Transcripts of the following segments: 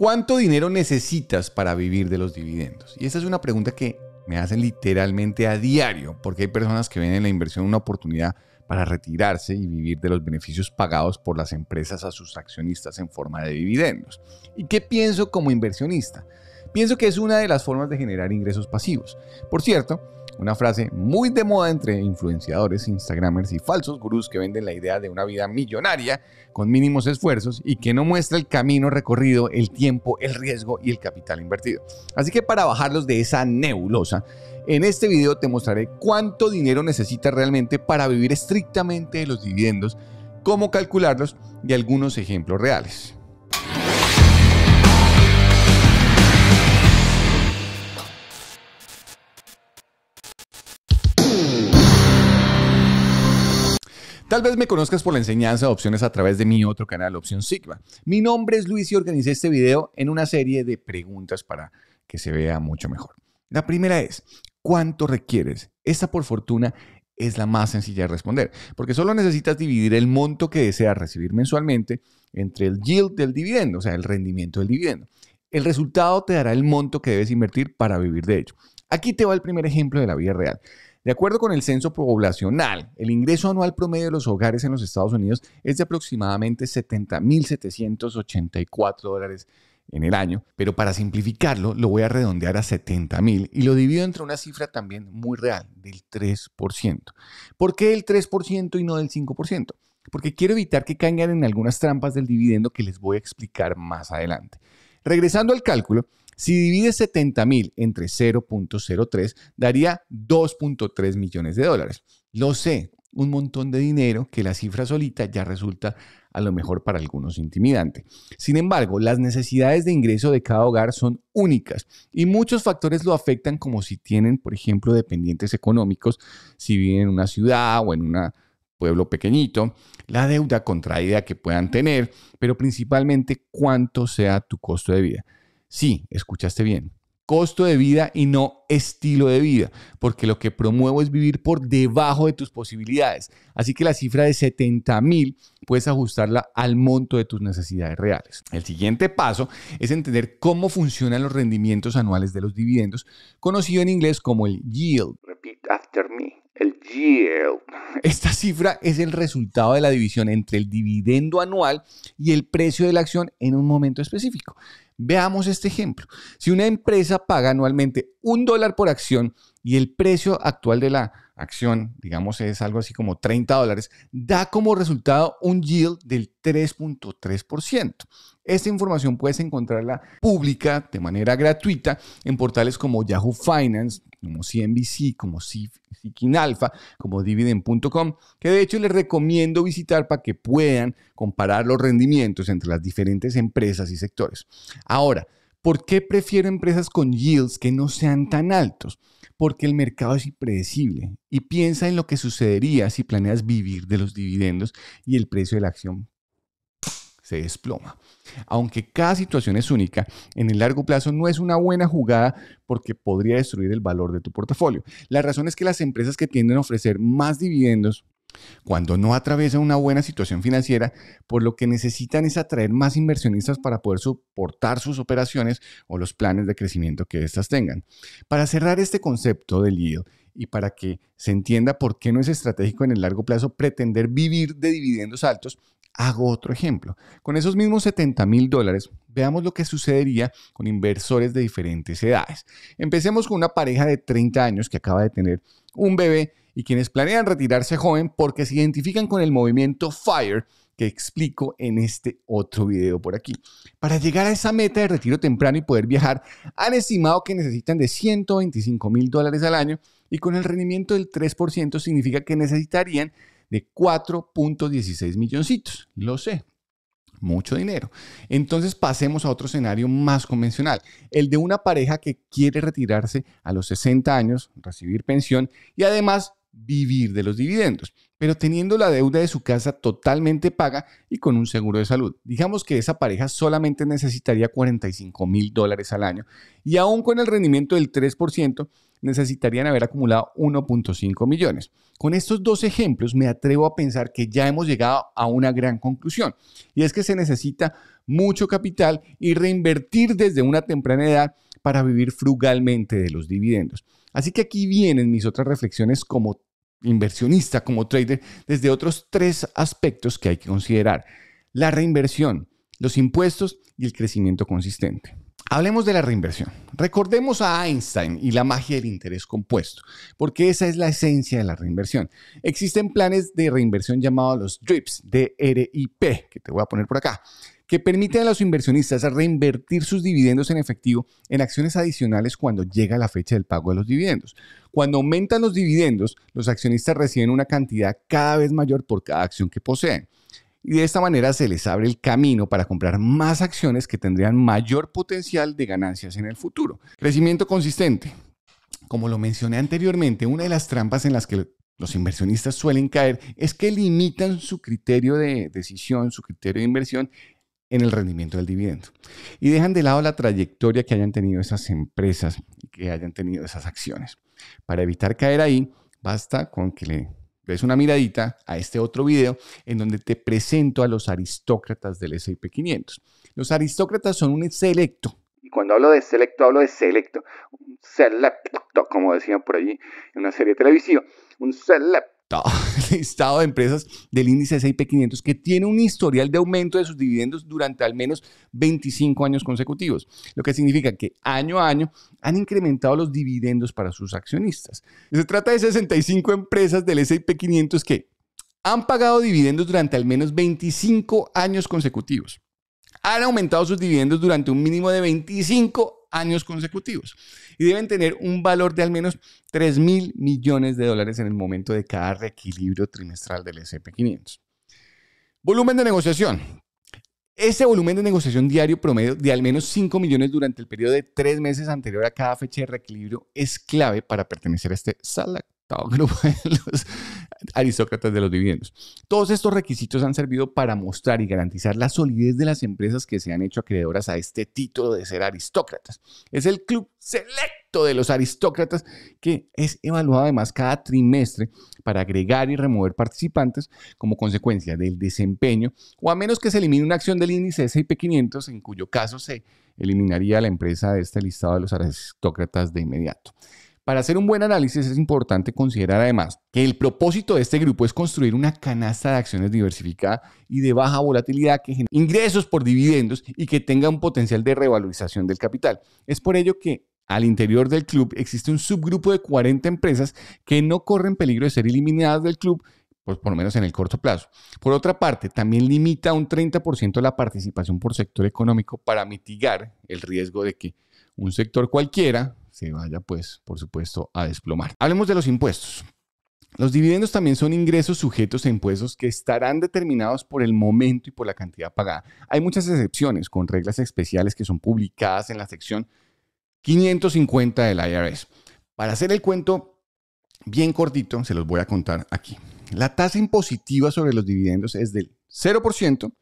¿Cuánto dinero necesitas para vivir de los dividendos? Y esa es una pregunta que me hacen literalmente a diario, porque hay personas que ven en la inversión una oportunidad para retirarse y vivir de los beneficios pagados por las empresas a sus accionistas en forma de dividendos. ¿Y qué pienso como inversionista? Pienso que es una de las formas de generar ingresos pasivos. Por cierto, una frase muy de moda entre influenciadores, instagramers y falsos gurús que venden la idea de una vida millonaria con mínimos esfuerzos y que no muestra el camino recorrido, el tiempo, el riesgo y el capital invertido. Así que para bajarlos de esa nebulosa, en este video te mostraré cuánto dinero necesitas realmente para vivir estrictamente de los dividendos, cómo calcularlos y algunos ejemplos reales. Tal vez me conozcas por la enseñanza de opciones a través de mi otro canal, Opción Sigma. Mi nombre es Luis y organicé este video en una serie de preguntas para que se vea mucho mejor. La primera es, ¿cuánto requieres? Esta por fortuna es la más sencilla de responder, porque solo necesitas dividir el monto que deseas recibir mensualmente entre el yield del dividendo, o sea, el rendimiento del dividendo. El resultado te dará el monto que debes invertir para vivir de ello. Aquí te va el primer ejemplo de la vida real. De acuerdo con el censo poblacional, el ingreso anual promedio de los hogares en los Estados Unidos es de aproximadamente 70.784 dólares en el año, pero para simplificarlo lo voy a redondear a $70,000 y lo divido entre una cifra también muy real, del 3%. ¿Por qué el 3% y no del 5%? Porque quiero evitar que caigan en algunas trampas del dividendo que les voy a explicar más adelante. Regresando al cálculo, si divides 70 mil entre 0.03, daría 2.3 millones de dólares. Lo sé, un montón de dinero que la cifra solita ya resulta a lo mejor para algunos intimidante. Sin embargo, las necesidades de ingreso de cada hogar son únicas y muchos factores lo afectan como si tienen, por ejemplo, dependientes económicos, si viven en una ciudad o en un pueblo pequeñito, la deuda contraída que puedan tener, pero principalmente cuánto sea tu costo de vida. Sí, escuchaste bien. Costo de vida y no estilo de vida, porque lo que promuevo es vivir por debajo de tus posibilidades. Así que la cifra de $70,000 puedes ajustarla al monto de tus necesidades reales. El siguiente paso es entender cómo funcionan los rendimientos anuales de los dividendos, conocido en inglés como el yield. Repeat after me. El yield. Esta cifra es el resultado de la división entre el dividendo anual y el precio de la acción en un momento específico. Veamos este ejemplo. Si una empresa paga anualmente un dólar por acción y el precio actual de la acción, digamos, es algo así como 30 dólares, da como resultado un yield del 3.3%. Esta información puedes encontrarla pública de manera gratuita en portales como Yahoo Finance, como CNBC, como Seeking como Dividend.com, que de hecho les recomiendo visitar para que puedan comparar los rendimientos entre las diferentes empresas y sectores. Ahora, ¿por qué prefiero empresas con yields que no sean tan altos? Porque el mercado es impredecible y piensa en lo que sucedería si planeas vivir de los dividendos y el precio de la acción se desploma. Aunque cada situación es única, en el largo plazo no es una buena jugada porque podría destruir el valor de tu portafolio. La razón es que las empresas que tienden a ofrecer más dividendos cuando no atraviesan una buena situación financiera, por lo que necesitan es atraer más inversionistas para poder soportar sus operaciones o los planes de crecimiento que éstas tengan. Para cerrar este concepto del yield y para que se entienda por qué no es estratégico en el largo plazo pretender vivir de dividendos altos, Hago otro ejemplo. Con esos mismos 70 mil dólares, veamos lo que sucedería con inversores de diferentes edades. Empecemos con una pareja de 30 años que acaba de tener un bebé y quienes planean retirarse joven porque se identifican con el movimiento FIRE que explico en este otro video por aquí. Para llegar a esa meta de retiro temprano y poder viajar, han estimado que necesitan de 125 mil dólares al año y con el rendimiento del 3% significa que necesitarían de 4.16 milloncitos. Lo sé, mucho dinero. Entonces pasemos a otro escenario más convencional, el de una pareja que quiere retirarse a los 60 años, recibir pensión y además vivir de los dividendos, pero teniendo la deuda de su casa totalmente paga y con un seguro de salud. Digamos que esa pareja solamente necesitaría 45 mil dólares al año y aún con el rendimiento del 3%, necesitarían haber acumulado 1.5 millones. Con estos dos ejemplos me atrevo a pensar que ya hemos llegado a una gran conclusión y es que se necesita mucho capital y reinvertir desde una temprana edad para vivir frugalmente de los dividendos. Así que aquí vienen mis otras reflexiones como inversionista, como trader, desde otros tres aspectos que hay que considerar. La reinversión, los impuestos y el crecimiento consistente. Hablemos de la reinversión. Recordemos a Einstein y la magia del interés compuesto, porque esa es la esencia de la reinversión. Existen planes de reinversión llamados los DRIPs, DRIP, que te voy a poner por acá, que permiten a los inversionistas reinvertir sus dividendos en efectivo en acciones adicionales cuando llega la fecha del pago de los dividendos. Cuando aumentan los dividendos, los accionistas reciben una cantidad cada vez mayor por cada acción que poseen y de esta manera se les abre el camino para comprar más acciones que tendrían mayor potencial de ganancias en el futuro. Crecimiento consistente. Como lo mencioné anteriormente, una de las trampas en las que los inversionistas suelen caer es que limitan su criterio de decisión, su criterio de inversión en el rendimiento del dividendo. Y dejan de lado la trayectoria que hayan tenido esas empresas, que hayan tenido esas acciones. Para evitar caer ahí, basta con que le es una miradita a este otro video en donde te presento a los aristócratas del S&P 500. Los aristócratas son un selecto. Y cuando hablo de selecto, hablo de selecto. Un selecto, como decían por allí en una serie televisiva. Un selecto listado de empresas del índice S&P 500 que tiene un historial de aumento de sus dividendos durante al menos 25 años consecutivos, lo que significa que año a año han incrementado los dividendos para sus accionistas. Se trata de 65 empresas del S&P 500 que han pagado dividendos durante al menos 25 años consecutivos han aumentado sus dividendos durante un mínimo de 25 años consecutivos y deben tener un valor de al menos 3 mil millones de dólares en el momento de cada reequilibrio trimestral del SP500. Volumen de negociación. Ese volumen de negociación diario promedio de al menos 5 millones durante el periodo de 3 meses anterior a cada fecha de reequilibrio es clave para pertenecer a este SALAC grupo de los aristócratas de los dividendos. Todos estos requisitos han servido para mostrar y garantizar la solidez de las empresas que se han hecho acreedoras a este título de ser aristócratas. Es el club selecto de los aristócratas que es evaluado además cada trimestre para agregar y remover participantes como consecuencia del desempeño o a menos que se elimine una acción del índice S&P 500 en cuyo caso se eliminaría la empresa de este listado de los aristócratas de inmediato. Para hacer un buen análisis es importante considerar además que el propósito de este grupo es construir una canasta de acciones diversificada y de baja volatilidad que genere ingresos por dividendos y que tenga un potencial de revalorización del capital. Es por ello que al interior del club existe un subgrupo de 40 empresas que no corren peligro de ser eliminadas del club, pues por lo menos en el corto plazo. Por otra parte, también limita un 30% la participación por sector económico para mitigar el riesgo de que un sector cualquiera se vaya, pues, por supuesto, a desplomar. Hablemos de los impuestos. Los dividendos también son ingresos sujetos a impuestos que estarán determinados por el momento y por la cantidad pagada. Hay muchas excepciones con reglas especiales que son publicadas en la sección 550 del IRS. Para hacer el cuento bien cortito, se los voy a contar aquí. La tasa impositiva sobre los dividendos es del 0%,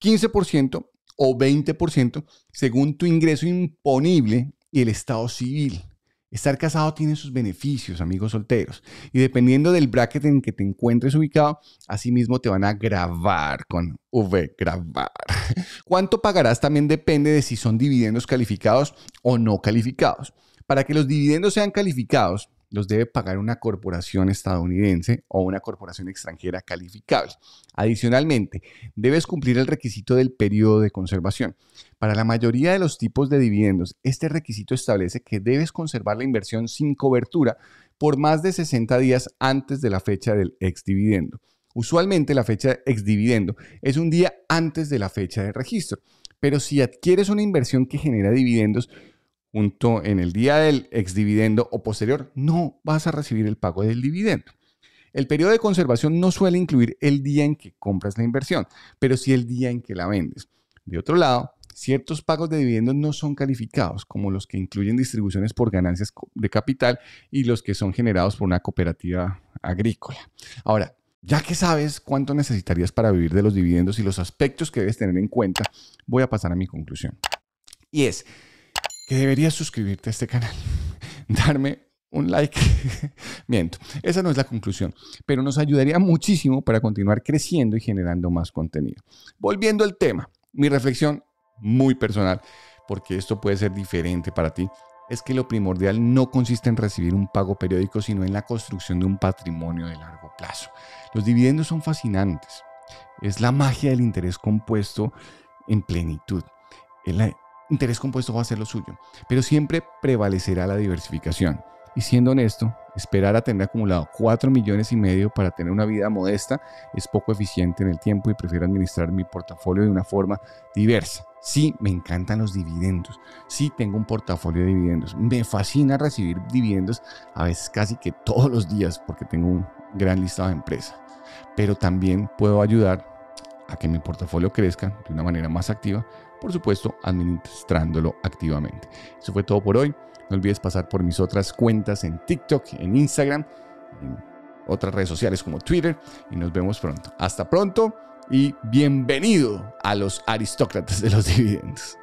15% o 20% según tu ingreso imponible y el Estado civil. Estar casado tiene sus beneficios, amigos solteros, y dependiendo del bracket en que te encuentres ubicado, asimismo te van a grabar con V, grabar. Cuánto pagarás también depende de si son dividendos calificados o no calificados. Para que los dividendos sean calificados, los debe pagar una corporación estadounidense o una corporación extranjera calificable. Adicionalmente, debes cumplir el requisito del periodo de conservación. Para la mayoría de los tipos de dividendos, este requisito establece que debes conservar la inversión sin cobertura por más de 60 días antes de la fecha del exdividendo. Usualmente la fecha ex exdividendo es un día antes de la fecha de registro, pero si adquieres una inversión que genera dividendos, junto en el día del exdividendo o posterior, no vas a recibir el pago del dividendo. El periodo de conservación no suele incluir el día en que compras la inversión, pero sí el día en que la vendes. De otro lado, ciertos pagos de dividendos no son calificados, como los que incluyen distribuciones por ganancias de capital y los que son generados por una cooperativa agrícola. Ahora, ya que sabes cuánto necesitarías para vivir de los dividendos y los aspectos que debes tener en cuenta, voy a pasar a mi conclusión. Y es, deberías suscribirte a este canal, darme un like. Miento, esa no es la conclusión, pero nos ayudaría muchísimo para continuar creciendo y generando más contenido. Volviendo al tema, mi reflexión muy personal, porque esto puede ser diferente para ti, es que lo primordial no consiste en recibir un pago periódico, sino en la construcción de un patrimonio de largo plazo. Los dividendos son fascinantes. Es la magia del interés compuesto en plenitud interés compuesto va a ser lo suyo, pero siempre prevalecerá la diversificación. Y siendo honesto, esperar a tener acumulado 4 millones y medio para tener una vida modesta es poco eficiente en el tiempo y prefiero administrar mi portafolio de una forma diversa. Sí, me encantan los dividendos. Sí, tengo un portafolio de dividendos. Me fascina recibir dividendos a veces casi que todos los días porque tengo un gran listado de empresas. Pero también puedo ayudar a que mi portafolio crezca de una manera más activa por supuesto administrándolo activamente. Eso fue todo por hoy. No olvides pasar por mis otras cuentas en TikTok, en Instagram, en otras redes sociales como Twitter y nos vemos pronto. Hasta pronto y bienvenido a los aristócratas de los dividendos.